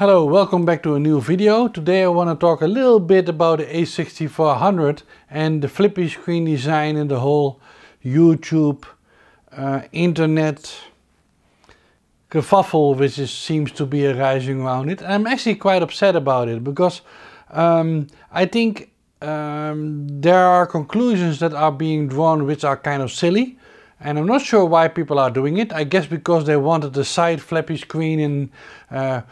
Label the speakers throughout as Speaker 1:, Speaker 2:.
Speaker 1: Hello, welcome back to a new video. Today I want to talk a little bit about the A6400 and the flippy screen design and the whole YouTube, uh, internet kerfuffle which is, seems to be arising around it. I'm actually quite upset about it because um, I think um, there are conclusions that are being drawn which are kind of silly. And I'm not sure why people are doing it. I guess because they wanted the side flappy screen and uh,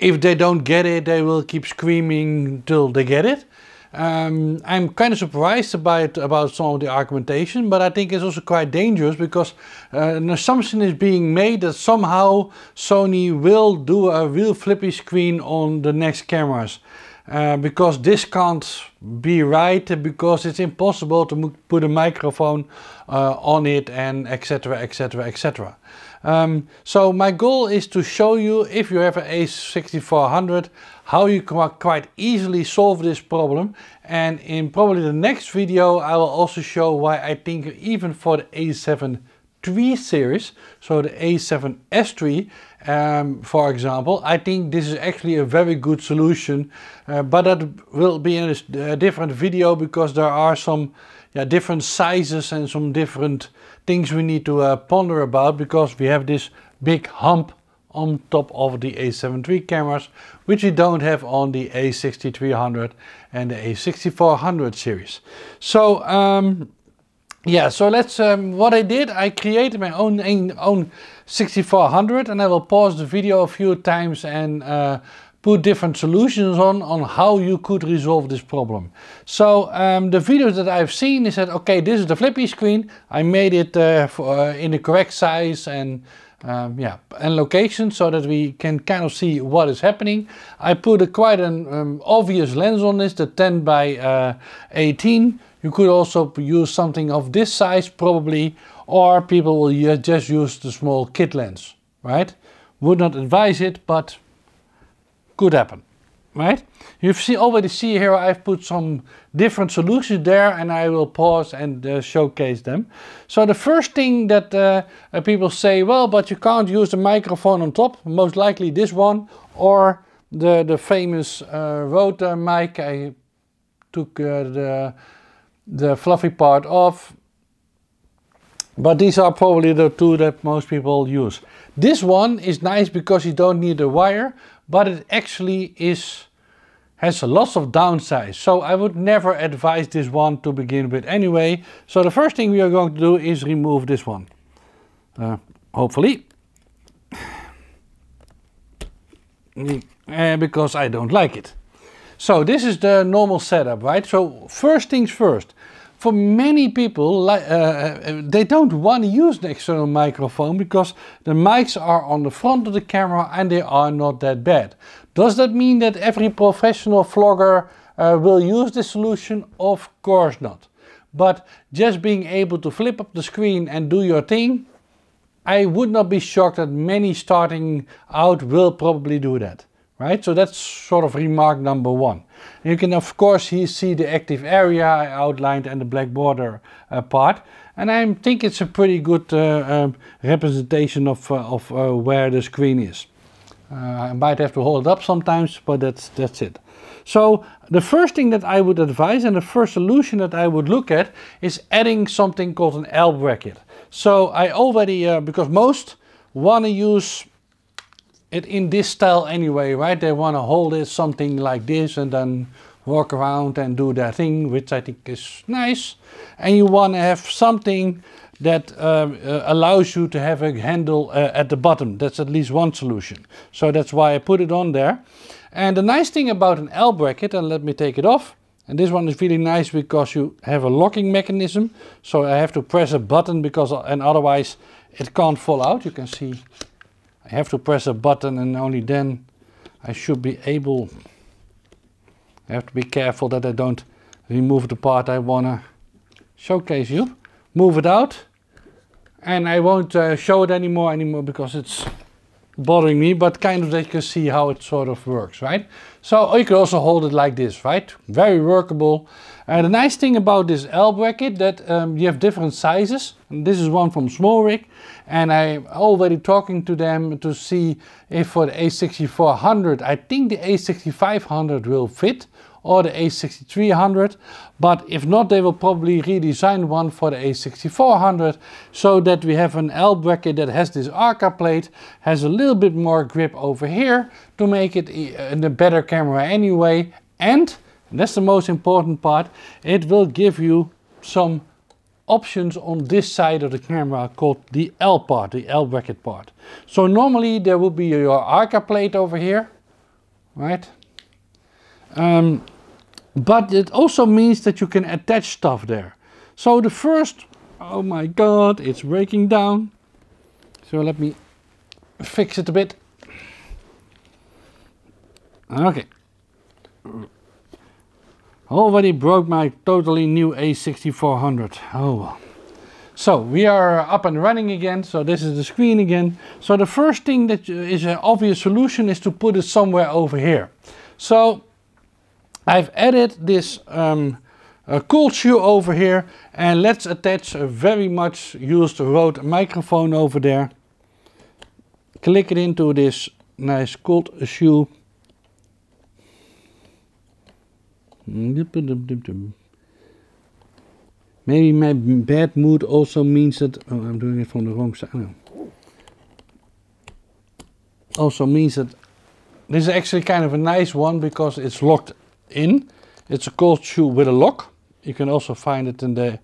Speaker 1: if they don't get it, they will keep screaming till they get it. Um, I'm kind of surprised about, about some of the argumentation, but I think it's also quite dangerous because uh, an assumption is being made that somehow Sony will do a real flippy screen on the next cameras. Uh, because this can't be right because it's impossible to put a microphone uh, on it and etc etc etc um, so my goal is to show you if you have an A6400 how you can quite easily solve this problem and in probably the next video I will also show why I think even for the A7 3 series, so the A7S3 um, for example, I think this is actually a very good solution, uh, but that will be in a, different video because there are some yeah, different sizes and some different things we need to uh, ponder about because we have this big hump on top of the a7 III cameras, which we don't have on the a6300 and the a6400 series. So um, yeah, so let's, um, what I did, I created my own, own 6400 and I will pause the video a few times and uh, put different solutions on, on how you could resolve this problem. So um, the videos that I've seen is that, okay, this is the flippy screen. I made it uh, for, uh, in the correct size and um, yeah, and location so that we can kind of see what is happening. I put a quite an um, obvious lens on this, the 10 by uh, 18 you could also use something of this size probably, or people will just use the small kit lens, right? Would not advise it, but could happen, right? You see already see here I've put some different solutions there and I will pause and uh, showcase them. So the first thing that uh, uh people say, well, but you can't use the microphone on top, most likely this one, or the, the famous uh, Rode mic. I took uh, the the fluffy part off. But these are probably the two that most people use. This one is nice because you don't need a wire, but it actually is has lots of downsides. So I would never advise this one to begin with anyway. So the first thing we are going to do is remove this one. Uh, hopefully. Eh, because I don't like it. So this is the normal setup, right? So first things first, for many people, uh, uh, they don't want to use an external microphone because the mics are on the front of the camera and they are not that bad. Does that mean that every professional vlogger uh, will use this solution? Of course not. But just being able to flip up the screen and do your thing, I would not be shocked that many starting out will probably do that right? So that's sort of remark number one. You can of course here see the active area I outlined and the black border uh, part. And I think it's a pretty good uh, um, representation of, uh, of uh, where the screen is. Uh, I might have to hold it up sometimes, but that's, that's it. So the first thing that I would advise and the first solution that I would look at is adding something called an L bracket. So I already, because most want to use it in this style anyway, right? They want to hold it something like this and then walk around and do their thing, which I think is nice. And you want to have something that um, uh, allows you to have a handle uh, at the bottom. That's at least one solution. So that's why I put it on there. And the nice thing about an L bracket, and let me take it off, and this one is really nice because you have a locking mechanism. So I have to press a button because, and otherwise it can't fall out. You can see I have to press a button and only then I should be able. I have to be careful that I don't remove the part I want to showcase you. Move it out and I won't uh, show it anymore anymore because it's bothering me, but kind of that you can see how it sort of works, right? So oh, you can also hold it like this, right? Very workable. And uh, the nice thing about this L bracket that um, you have different sizes. And this is one from small rig and I'm already talking to them to see if for the A6400, I think the A6500 will fit or the A6300, but if not, they will probably redesign one for the A6400 so that we have an L bracket that has this Arca plate, has a little bit more grip over here to make it uh, a better camera anyway, and, and that's the most important part, it will give you some options on this side of the camera called the L part, the L bracket part. So normally there will be your Arca plate over here, right? Um, but it also means that you can attach stuff there. So the first, oh my god, it's breaking down. So let me fix it a bit. Okay. Already broke my totally new A6400. Oh well. So we are up and running again. So this is the screen again. So the first thing that is an obvious solution is to put it somewhere over here. So I've added this um, uh, cold shoe over here and let's attach a very much used Rode microphone over there. Click it into this nice cold shoe Maybe my bad mood also means that... Oh, I'm doing it from the wrong side. Also means that... This is actually kind of a nice one because it's locked in. It's a cold shoe with a lock. You can also find it in the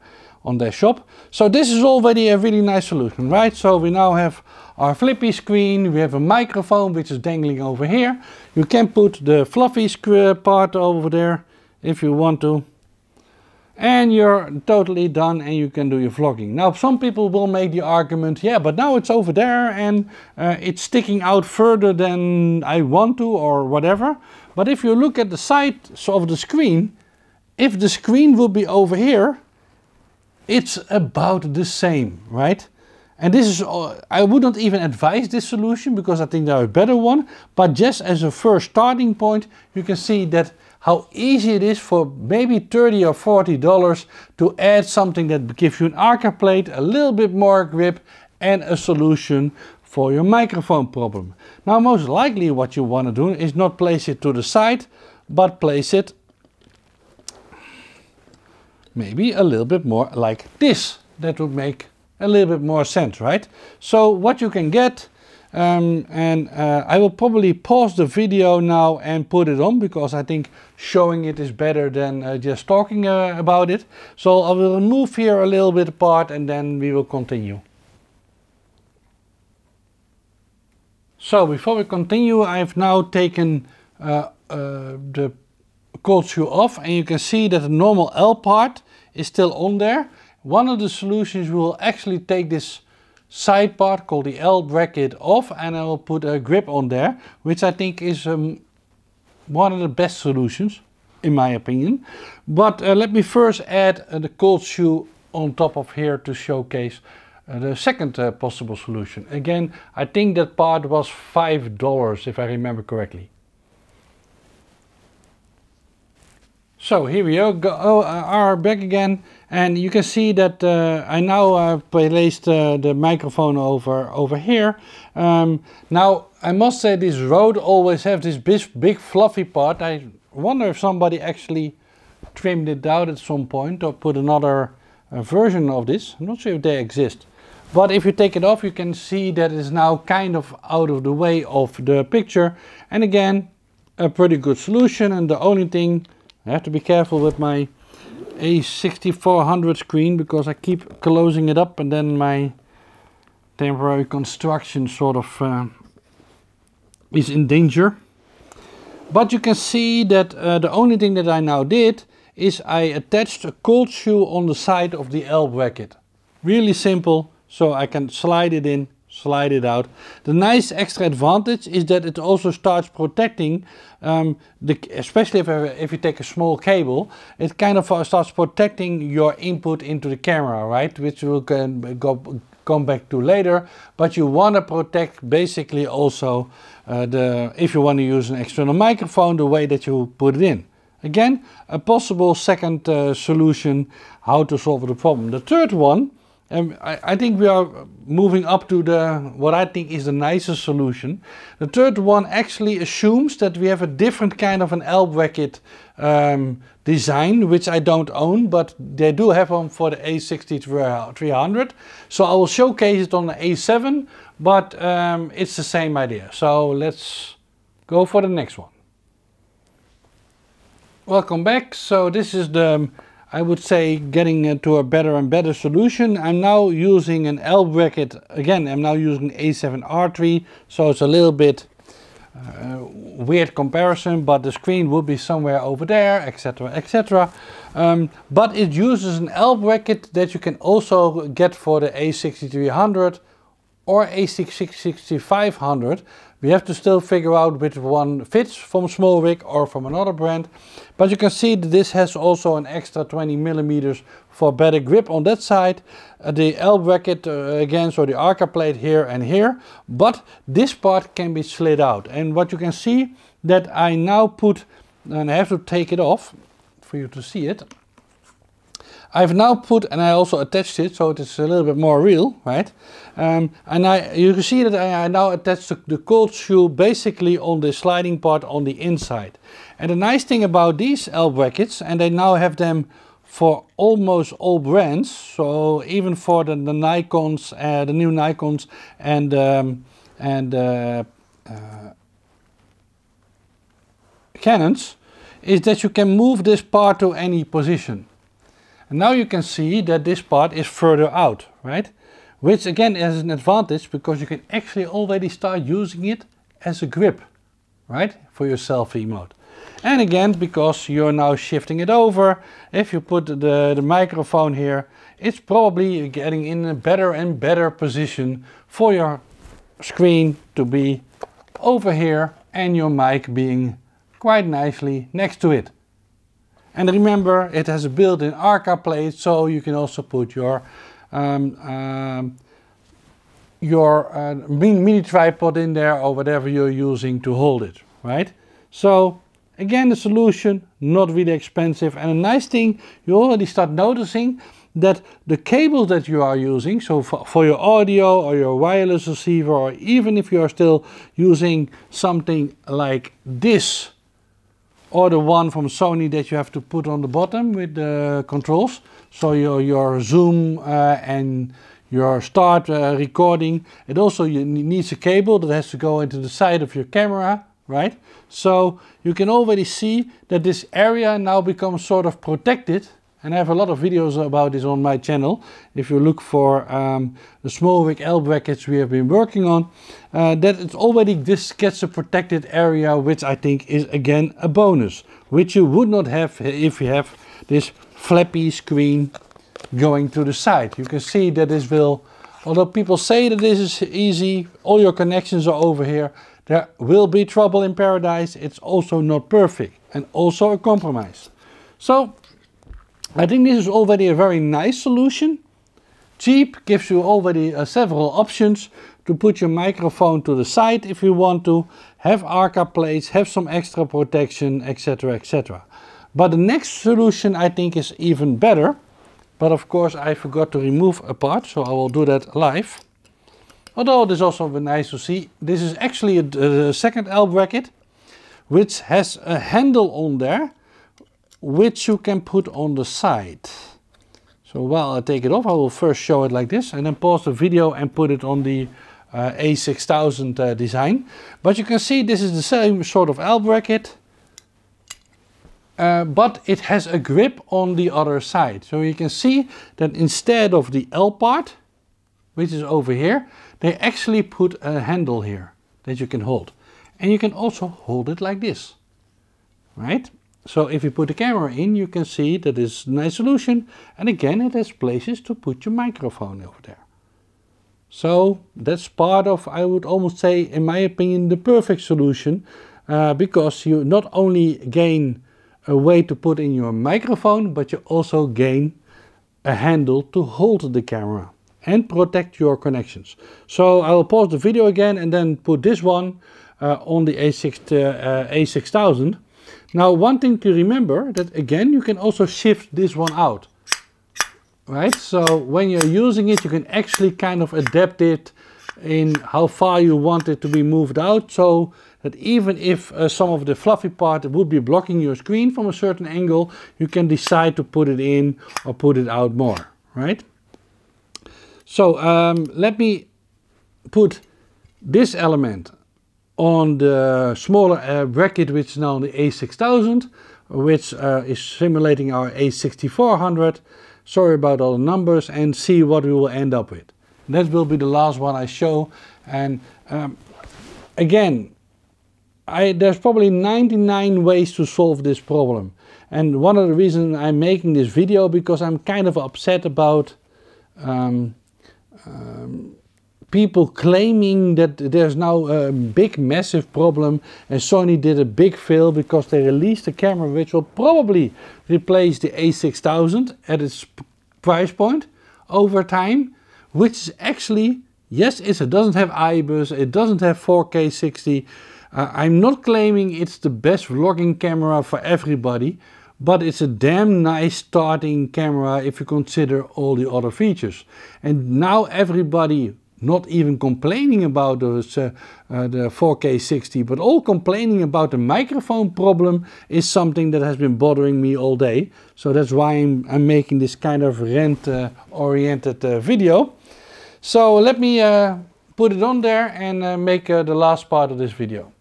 Speaker 1: on their shop. So this is already a really nice solution, right? So we now have our flippy screen, we have a microphone which is dangling over here. You can put the fluffy part over there if you want to and you're totally done and you can do your vlogging. Now some people will make the argument, yeah, but now it's over there and uh, it's sticking out further than I want to or whatever. But if you look at the side of the screen, if the screen will be over here, it's about the same, right? And this is, uh, I wouldn't even advise this solution because I think there are a better one. But just as a first starting point, you can see that how easy it is for maybe 30 or 40 dollars to add something that gives you an arca plate, a little bit more grip and a solution for your microphone problem. Now most likely what you want to do is not place it to the side, but place it maybe a little bit more like this. That would make a little bit more sense, right? So what you can get um, and uh, I will probably pause the video now and put it on because I think showing it is better than uh, just talking uh, about it. So I will move here a little bit apart and then we will continue. So before we continue I've now taken uh, uh, the cold shoe off and you can see that the normal L part is still on there. One of the solutions will actually take this side part called the L bracket off and I will put a grip on there, which I think is um, one of the best solutions in my opinion. But uh, let me first add uh, the cold shoe on top of here to showcase uh, the second uh, possible solution. Again, I think that part was $5 if I remember correctly. So here we go, oh, are uh, back again and you can see that uh, I now have uh, placed uh, the microphone over, over here. Um, now, I must say this road always have this big, big fluffy part. I wonder if somebody actually trimmed it out at some point or put another uh, version of this. I'm not sure if they exist. But if you take it off, you can see that it is now kind of out of the way of the picture. And again, a pretty good solution. And the only thing, I have to be careful with my a 6400 screen because I keep closing it up and then my temporary construction sort of uh, is in danger. But you can see that uh, the only thing that I now did is I attached a cold shoe on the side of the L bracket. Really simple, so I can slide it in slide it out. The nice extra advantage is that it also starts protecting, um, the, especially if, if you take a small cable, it kind of uh, starts protecting your input into the camera, right? Which we will go, come back to later, but you want to protect basically also uh, the, if you want to use an external microphone, the way that you put it in. Again, a possible second uh, solution how to solve the problem. The third one and I, I, think we are moving up to the what I think is the nicest solution. The third one actually assumes that we have a different kind of an L bracket um, design, which I don't own, but they do have one for the A6300. So I will showcase it on the A7, but um, it's the same idea. So let's go for the next one. Welcome back. So this is the I would say getting to a better and better solution. I'm now using an L bracket. Again, I'm now using A7R3, so it's a little bit uh, weird comparison, but the screen would be somewhere over there, etc, etc. Um, but it uses an L bracket that you can also get for the A6300 or A6500, we have to still figure out which one fits from rig or from another brand. But you can see that this has also an extra 20 millimeters for better grip on that side. Uh, the L bracket uh, again, so the Arca plate here and here. But this part can be slid out. And what you can see that I now put, and I have to take it off for you to see it. I've now put, and I also attached it, so it is a little bit more real, right? Um, and I, you can see that I, I now attached the, the, cold shoe basically on the sliding part on the inside. And the nice thing about these L brackets, and they now have them for almost all brands, so even for the, the Nikons, uh, the new Nikons and, um, and uh, uh, Canons, is that you can move this part to any position. And now you can see that this part is further out, right? Which again is an advantage because you can actually already start using it as a grip, right? For your selfie mode. And again, because you're now shifting it over, if you put the, the microphone here, it's probably getting in a better and better position for your screen to be over here and your mic being quite nicely next to it. And remember, it has a built-in ARCA plate, so you can also put your um, um, your uh, mini tripod in there or whatever you're using to hold it, right? So again, the solution, not really expensive. And a nice thing, you already start noticing that the cables that you are using, so for, for your audio or your wireless receiver, or even if you are still using something like this or the one from Sony that you have to put on the bottom with the controls. So your, your zoom uh, and your start uh, recording. It also needs a cable that has to go into the side of your camera, right? So you can already see that this area now becomes sort of protected and I have a lot of videos about this on my channel. If you look for um, the Smolwick L brackets we have been working on, uh, that it's already this gets a protected area, which I think is again a bonus, which you would not have if you have this flappy screen going to the side. You can see that this will, although people say that this is easy, all your connections are over here, there will be trouble in paradise. It's also not perfect and also a compromise. So I think this is already a very nice solution. Cheap gives you already uh, several options to put your microphone to the side if you want to, have ARCA plates, have some extra protection, etc. etc. But the next solution I think is even better. But of course I forgot to remove a part, so I will do that live. Although it is also nice to see, this is actually a, a uh, second L bracket, which has a handle on there which you can put on the side. So while I take it off, I will first show it like this and then pause the video and put it on the uh, A6000 uh, design. But you can see this is the same sort of L bracket, uh, but it has a grip on the other side. So you can see that instead of the L part, which is over here, they actually put a handle here that you can hold. And you can also hold it like this, right? So if you put the camera in, you can see that it's nice solution. And again, it has places to put your microphone over there. So that's part of, I would almost say, in my opinion, the perfect solution. Uh, because you not only gain a way to put in your microphone, but you also gain a handle to hold the camera and protect your connections. So I will pause the video again and then put this one uh, on the A6, uh, uh A6000 now one thing to remember that again you can also shift this one out. Right, so when you're using it you can actually kind of adapt it in how far you want it to be moved out so that even if uh, some of the fluffy part would be blocking your screen from a certain angle you can decide to put it in or put it out more, right? So um, let me put this element on the smaller uh, bracket which is now on the A6000 which uh, is simulating our A6400 sorry about all the numbers and see what we will end up with that will be the last one I show and um, again I, there's probably 99 ways to solve this problem and one of the reasons I'm making this video because I'm kind of upset about um, um, people claiming that there's now a big massive problem and Sony did a big fail because they released a camera which will probably replace the a6000 at its price point over time which is actually yes it doesn't have iBus it doesn't have 4K 60 uh, I'm not claiming it's the best vlogging camera for everybody but it's a damn nice starting camera if you consider all the other features. And now everybody not even complaining about those, uh, uh, the 4K 60, but all complaining about the microphone problem is something that has been bothering me all day. So that's why I'm, I'm making this kind of rent-oriented uh, uh, video. So let me uh, put it on there and uh, make the last part of this video.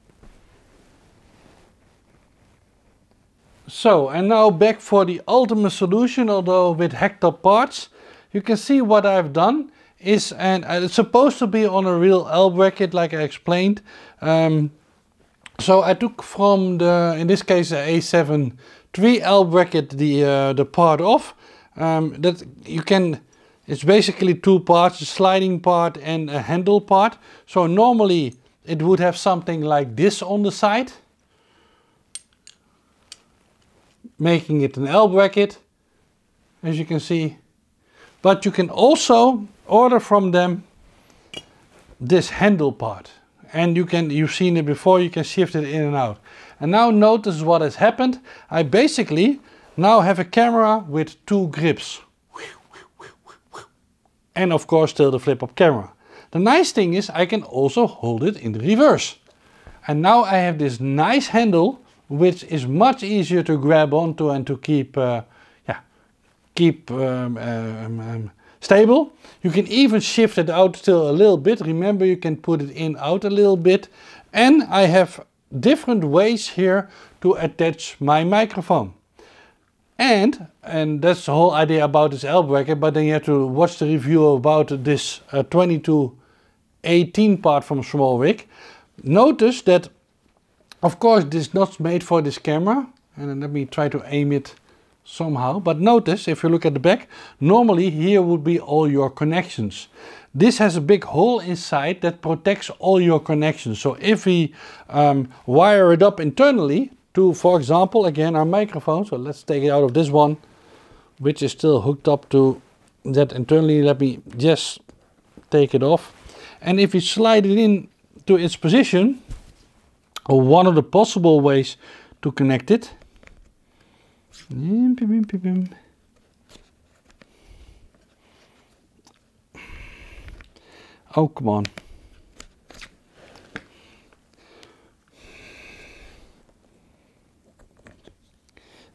Speaker 1: So, and now back for the ultimate solution, although with hacked-up parts. You can see what I've done is and uh, it's supposed to be on a real L bracket like I explained. Um, so I took from the, in this case the A7 3 L bracket the, uh, the part off. Um, that you can, it's basically two parts, a sliding part and a handle part. So normally it would have something like this on the side. Making it an L bracket, as you can see. But you can also order from them this handle part and you can you've seen it before you can shift it in and out and now notice what has happened I basically now have a camera with two grips and of course still the flip-up camera the nice thing is I can also hold it in reverse and now I have this nice handle which is much easier to grab onto and to keep uh, yeah keep um, um, um, stable. You can even shift it out still a little bit. Remember you can put it in out a little bit. And I have different ways here to attach my microphone. And, and that's the whole idea about this L bracket, but then you have to watch the review about this uh, 2218 part from Smallwick. Notice that, of course, this is not made for this camera. And let me try to aim it somehow. But notice, if you look at the back, normally here would be all your connections. This has a big hole inside that protects all your connections. So if we um, wire it up internally to, for example, again, our microphone. So let's take it out of this one, which is still hooked up to that internally. Let me just take it off. And if we slide it in to its position, or one of the possible ways to connect it, Oh, come on.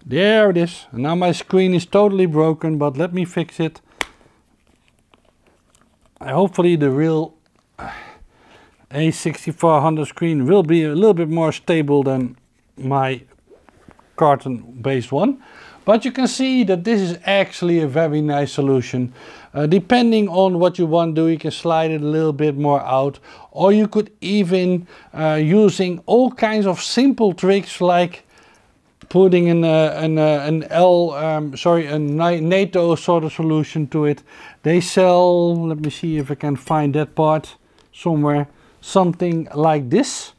Speaker 1: There it is. Now my screen is totally broken, but let me fix it. Hopefully the real A6400 screen will be a little bit more stable than my carton based one. But you can see that this is actually a very nice solution. Uh, depending on what you want to do, you can slide it a little bit more out. Or you could even uh, using all kinds of simple tricks like putting an, uh, an, uh, an L, um, sorry, a NATO sort of solution to it. They sell, let me see if I can find that part somewhere, something like this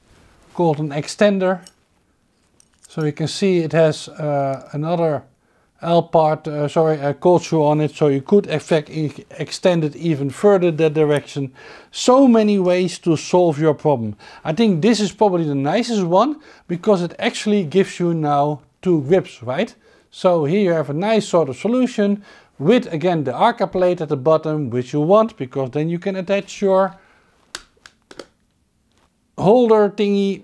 Speaker 1: called an extender so you can see it has uh, another L part, uh, sorry, a cold on it, so you could effect, extend it even further that direction. So many ways to solve your problem. I think this is probably the nicest one, because it actually gives you now two grips, right? So here you have a nice sort of solution with again the Arca plate at the bottom, which you want, because then you can attach your holder thingy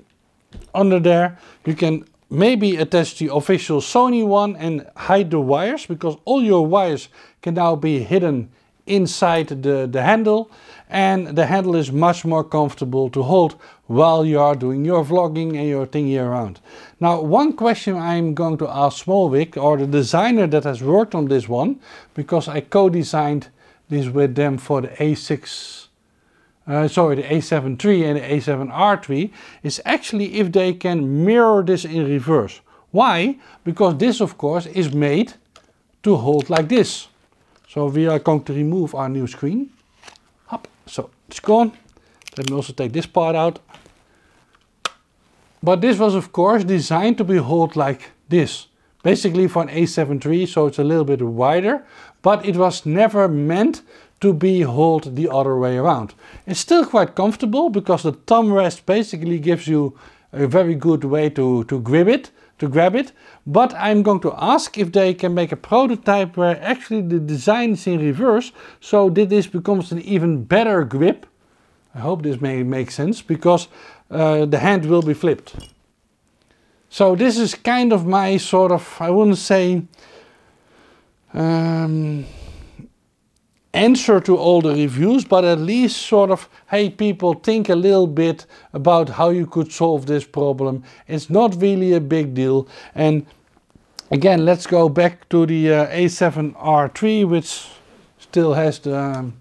Speaker 1: under there. You can maybe attach the official Sony one and hide the wires because all your wires can now be hidden inside the, the handle and the handle is much more comfortable to hold while you are doing your vlogging and your thingy around. Now one question I'm going to ask Smolvik or the designer that has worked on this one because I co-designed this with them for the A6 uh, sorry, the A7 III and the A7R III, is actually if they can mirror this in reverse. Why? Because this, of course, is made to hold like this. So we are going to remove our new screen. Hop. So it's gone. Let me also take this part out. But this was, of course, designed to be held like this. Basically for an A7 III, so it's a little bit wider. But it was never meant to be held the other way around. It's still quite comfortable because the thumb rest basically gives you a very good way to, to grip it, to grab it. But I'm going to ask if they can make a prototype where actually the design is in reverse. So that this becomes an even better grip. I hope this may make sense because uh, the hand will be flipped. So this is kind of my sort of, I wouldn't say, um, answer to all the reviews, but at least sort of, hey people, think a little bit about how you could solve this problem. It's not really a big deal. And again, let's go back to the uh, A7R3, which still has the, um,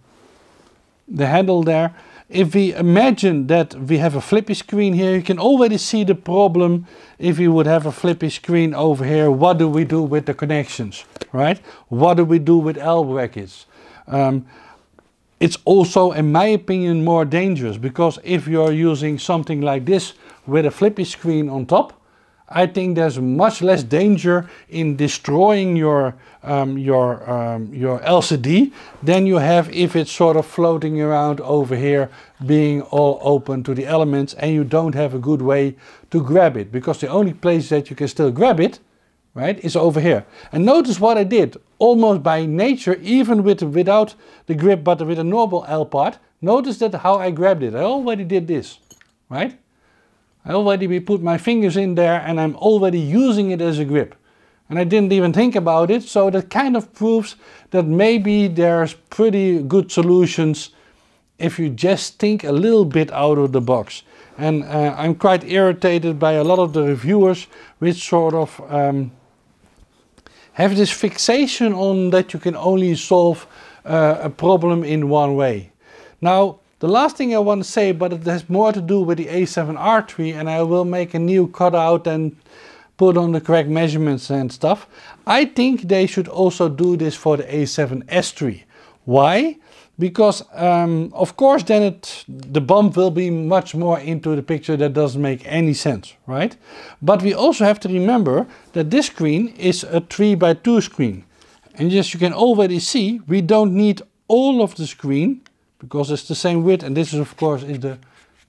Speaker 1: the handle there. If we imagine that we have a flippy screen here, you can already see the problem if you would have a flippy screen over here. What do we do with the connections, right? What do we do with L brackets? Um, it's also, in my opinion, more dangerous because if you're using something like this with a flippy screen on top, I think there's much less danger in destroying your um, your um, your LCD than you have if it's sort of floating around over here, being all open to the elements, and you don't have a good way to grab it because the only place that you can still grab it right, is over here. And notice what I did, almost by nature, even with without the grip, but with a normal L part, notice that how I grabbed it. I already did this, right? I already put my fingers in there and I'm already using it as a grip. And I didn't even think about it, so that kind of proves that maybe there's pretty good solutions if you just think a little bit out of the box. And uh, I'm quite irritated by a lot of the reviewers which sort of um, have this fixation on that you can only solve uh, a problem in one way. Now, the last thing I want to say, but it has more to do with the A7R 3 and I will make a new cutout and put on the correct measurements and stuff. I think they should also do this for the A7S 3 Why? because um, of course then it the bump will be much more into the picture that doesn't make any sense right but we also have to remember that this screen is a 3 by 2 screen and as you can already see we don't need all of the screen because it's the same width and this is of course is the,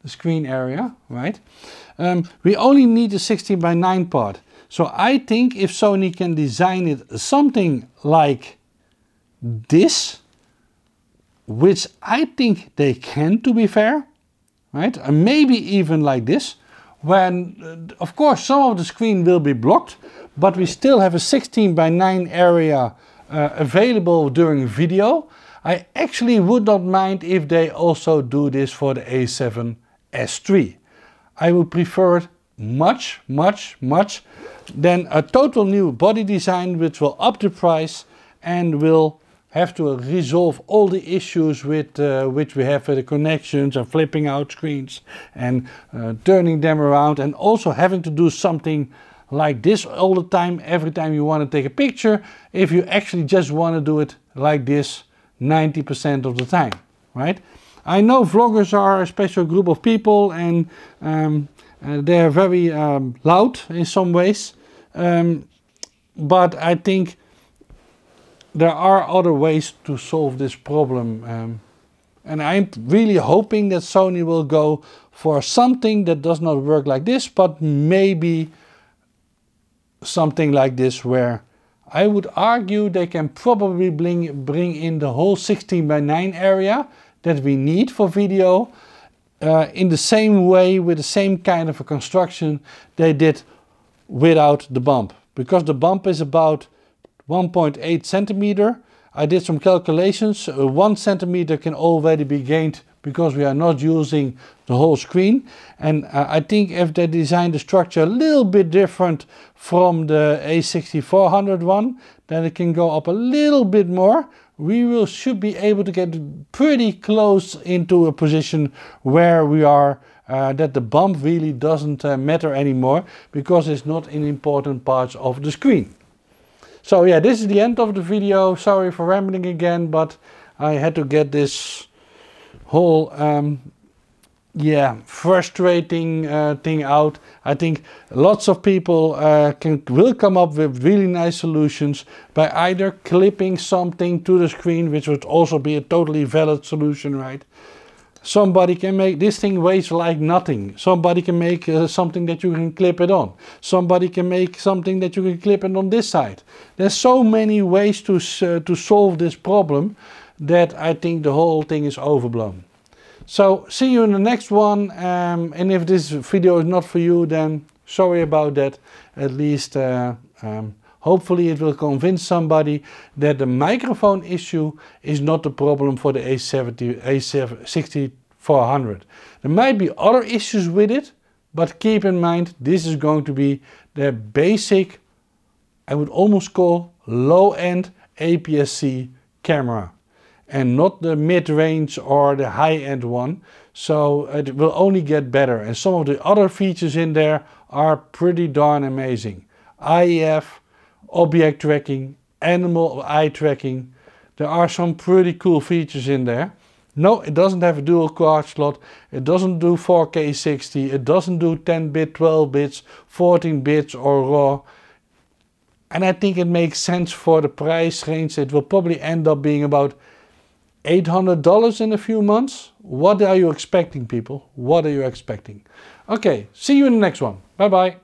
Speaker 1: the screen area right um, we only need the 16 by 9 part so I think if Sony can design it something like this which I think they can, to be fair, right? And maybe even like this, when, uh, of course, some of the screen will be blocked, but we still have a 16 by 9 area uh, available during video. I actually would not mind if they also do this for the A7S S3. I would prefer it much, much, much than a total new body design which will up the price and will have to resolve all the issues with uh, which we have with the connections and flipping out screens and uh, turning them around and also having to do something like this all the time every time you want to take a picture if you actually just want to do it like this 90% of the time right I know vloggers are a special group of people and um, uh, they are very um, loud in some ways um, but I think there are other ways to solve this problem. Um, and I'm really hoping that Sony will go for something that does not work like this, but maybe something like this where I would argue they can probably bring, bring in the whole 16 by 9 area that we need for video uh, in the same way with the same kind of a construction they did without the bump. Because the bump is about 1.8 centimeter. I did some calculations, uh, one centimeter can already be gained because we are not using the whole screen. And uh, I think if they design the structure a little bit different from the A6400 one, then it can go up a little bit more. We will should be able to get pretty close into a position where we are uh, that the bump really doesn't uh, matter anymore because it's not in important parts of the screen. So yeah, this is the end of the video. Sorry for rambling again, but I had to get this whole um, yeah frustrating uh, thing out i think lots of people uh, can will come up with really nice solutions by either clipping something to the screen which would also be a totally valid solution right Somebody can make, this thing weighs like nothing. Somebody can make uh, something that you can clip it on. Somebody can make something that you can clip it on this side. There's so many ways to, uh, to solve this problem that I think the whole thing is overblown. So see you in the next one. Um, and if this video is not for you, then sorry about that. At least uh, um, Hopefully it will convince somebody that the microphone issue is not the problem for the A70, A6400. There might be other issues with it, but keep in mind this is going to be the basic, I would almost call low-end APS-C camera and not the mid-range or the high-end one. So it will only get better. And some of the other features in there are pretty darn amazing. IEF, object tracking, animal eye tracking. There are some pretty cool features in there. No, it doesn't have a dual card slot. It doesn't do 4K 60. It doesn't do 10 bit, 12 bits, 14 bits or RAW. And I think it makes sense for the price range. It will probably end up being about $800 in a few months. What are you expecting people? What are you expecting? Okay, see you in the next one. Bye bye.